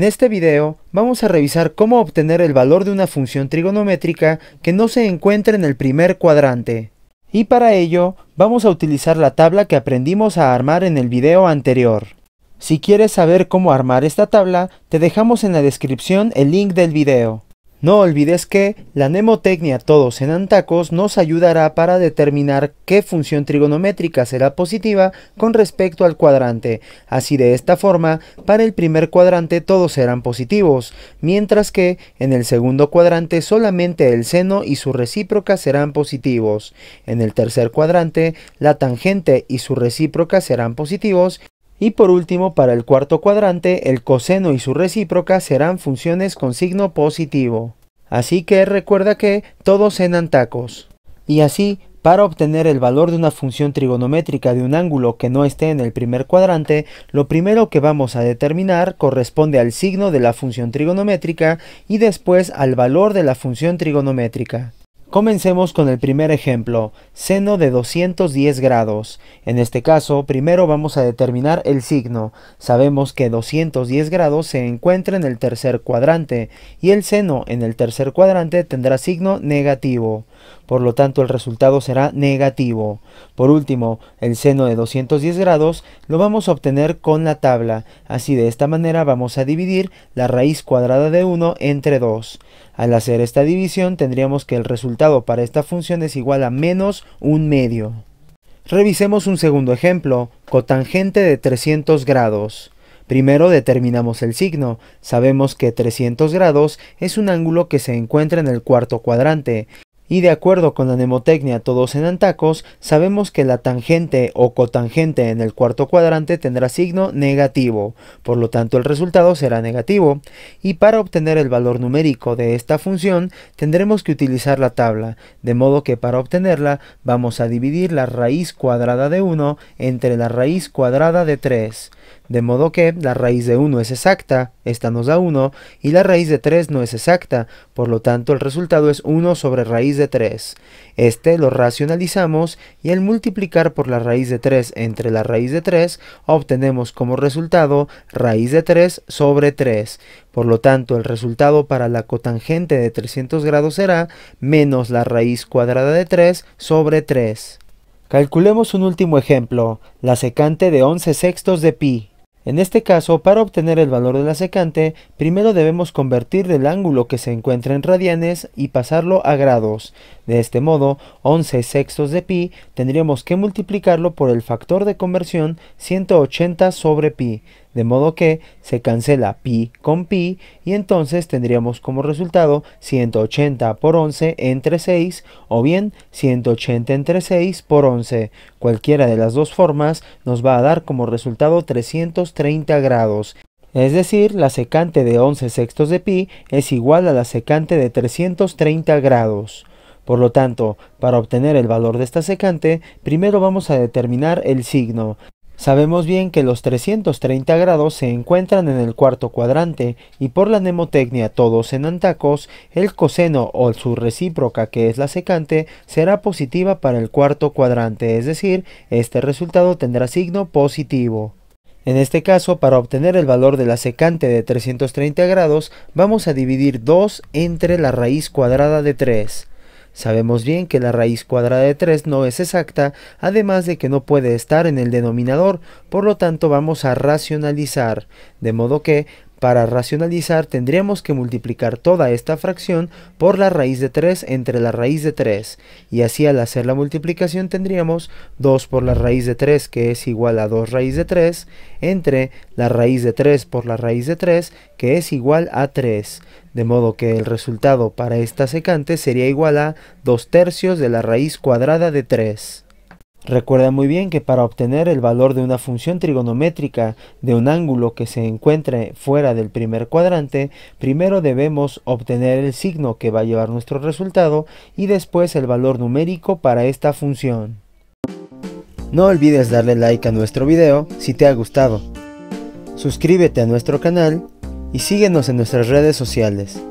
En este video vamos a revisar cómo obtener el valor de una función trigonométrica que no se encuentra en el primer cuadrante. Y para ello vamos a utilizar la tabla que aprendimos a armar en el video anterior. Si quieres saber cómo armar esta tabla, te dejamos en la descripción el link del video. No olvides que la nemotecnia todos en antacos nos ayudará para determinar qué función trigonométrica será positiva con respecto al cuadrante. Así de esta forma, para el primer cuadrante todos serán positivos, mientras que en el segundo cuadrante solamente el seno y su recíproca serán positivos. En el tercer cuadrante, la tangente y su recíproca serán positivos y por último, para el cuarto cuadrante, el coseno y su recíproca serán funciones con signo positivo. Así que recuerda que todos enan tacos. Y así, para obtener el valor de una función trigonométrica de un ángulo que no esté en el primer cuadrante, lo primero que vamos a determinar corresponde al signo de la función trigonométrica y después al valor de la función trigonométrica. Comencemos con el primer ejemplo, seno de 210 grados. En este caso, primero vamos a determinar el signo. Sabemos que 210 grados se encuentra en el tercer cuadrante y el seno en el tercer cuadrante tendrá signo negativo por lo tanto el resultado será negativo. Por último, el seno de 210 grados lo vamos a obtener con la tabla, así de esta manera vamos a dividir la raíz cuadrada de 1 entre 2. Al hacer esta división tendríamos que el resultado para esta función es igual a menos un medio. Revisemos un segundo ejemplo, cotangente de 300 grados. Primero determinamos el signo. Sabemos que 300 grados es un ángulo que se encuentra en el cuarto cuadrante y de acuerdo con la mnemotecnia todos en antacos, sabemos que la tangente o cotangente en el cuarto cuadrante tendrá signo negativo, por lo tanto el resultado será negativo. Y para obtener el valor numérico de esta función tendremos que utilizar la tabla, de modo que para obtenerla vamos a dividir la raíz cuadrada de 1 entre la raíz cuadrada de 3. De modo que la raíz de 1 es exacta, esta nos da 1, y la raíz de 3 no es exacta, por lo tanto el resultado es 1 sobre raíz de 3. Este lo racionalizamos y al multiplicar por la raíz de 3 entre la raíz de 3, obtenemos como resultado raíz de 3 sobre 3. Por lo tanto, el resultado para la cotangente de 300 grados será menos la raíz cuadrada de 3 sobre 3. Calculemos un último ejemplo, la secante de 11 sextos de pi. En este caso, para obtener el valor de la secante, primero debemos convertir el ángulo que se encuentra en radianes y pasarlo a grados. De este modo, 11 sextos de pi tendríamos que multiplicarlo por el factor de conversión 180 sobre pi, de modo que se cancela pi con pi y entonces tendríamos como resultado 180 por 11 entre 6 o bien 180 entre 6 por 11. Cualquiera de las dos formas nos va a dar como resultado 330 grados. Es decir, la secante de 11 sextos de pi es igual a la secante de 330 grados. Por lo tanto, para obtener el valor de esta secante, primero vamos a determinar el signo. Sabemos bien que los 330 grados se encuentran en el cuarto cuadrante y por la nemotecnia todos en antacos, el coseno o su recíproca que es la secante será positiva para el cuarto cuadrante, es decir, este resultado tendrá signo positivo. En este caso, para obtener el valor de la secante de 330 grados, vamos a dividir 2 entre la raíz cuadrada de 3. Sabemos bien que la raíz cuadrada de 3 no es exacta, además de que no puede estar en el denominador, por lo tanto vamos a racionalizar, de modo que para racionalizar tendríamos que multiplicar toda esta fracción por la raíz de 3 entre la raíz de 3 y así al hacer la multiplicación tendríamos 2 por la raíz de 3 que es igual a 2 raíz de 3 entre la raíz de 3 por la raíz de 3 que es igual a 3 de modo que el resultado para esta secante sería igual a 2 tercios de la raíz cuadrada de 3. Recuerda muy bien que para obtener el valor de una función trigonométrica de un ángulo que se encuentre fuera del primer cuadrante, primero debemos obtener el signo que va a llevar nuestro resultado y después el valor numérico para esta función. No olvides darle like a nuestro video si te ha gustado. Suscríbete a nuestro canal y síguenos en nuestras redes sociales.